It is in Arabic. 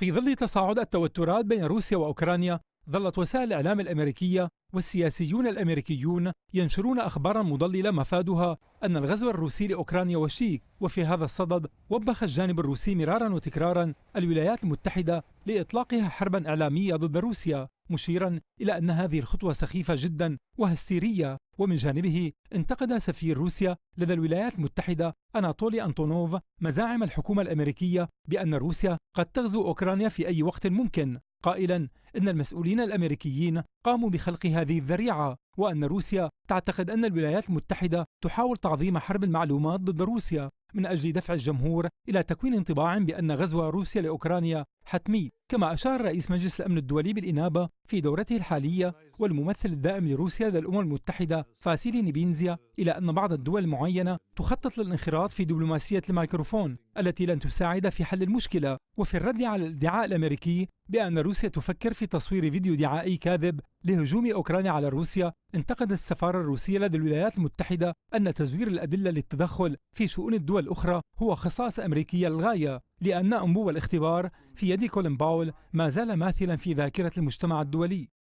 في ظل تصاعد التوترات بين روسيا واوكرانيا ظلت وسائل الإعلام الأمريكية والسياسيون الأمريكيون ينشرون أخبارا مضللة مفادها أن الغزو الروسي لأوكرانيا وشيك وفي هذا الصدد وبخ الجانب الروسي مرارا وتكرارا الولايات المتحدة لإطلاقها حربا إعلامية ضد روسيا مشيرا إلى أن هذه الخطوة سخيفة جدا وهستيرية ومن جانبه انتقد سفير روسيا لدى الولايات المتحدة أناطولي أنطونوف مزاعم الحكومة الأمريكية بأن روسيا قد تغزو أوكرانيا في أي وقت ممكن قائلا إن المسؤولين الأمريكيين قاموا بخلق هذه الذريعة وأن روسيا تعتقد أن الولايات المتحدة تحاول تعظيم حرب المعلومات ضد روسيا من أجل دفع الجمهور إلى تكوين انطباع بأن غزو روسيا لأوكرانيا حتمي كما أشار رئيس مجلس الأمن الدولي بالإنابة في دورته الحالية والممثل الدائم لروسيا لدى الأمم المتحدة فاسيلي نيبينزيا إلى أن بعض الدول المعينة تخطط للانخراط في دبلوماسية الميكروفون التي لن تساعد في حل المشكلة وفي الرد على الادعاء الأمريكي بأن روسيا تفكر في في تصوير فيديو دعائي كاذب لهجوم أوكرانيا على روسيا انتقد السفارة الروسية لدى الولايات المتحدة أن تزوير الأدلة للتدخل في شؤون الدول الأخرى هو خصائص أمريكية للغاية لأن أنبوب الاختبار في يد كولين باول ما زال ماثلا في ذاكرة المجتمع الدولي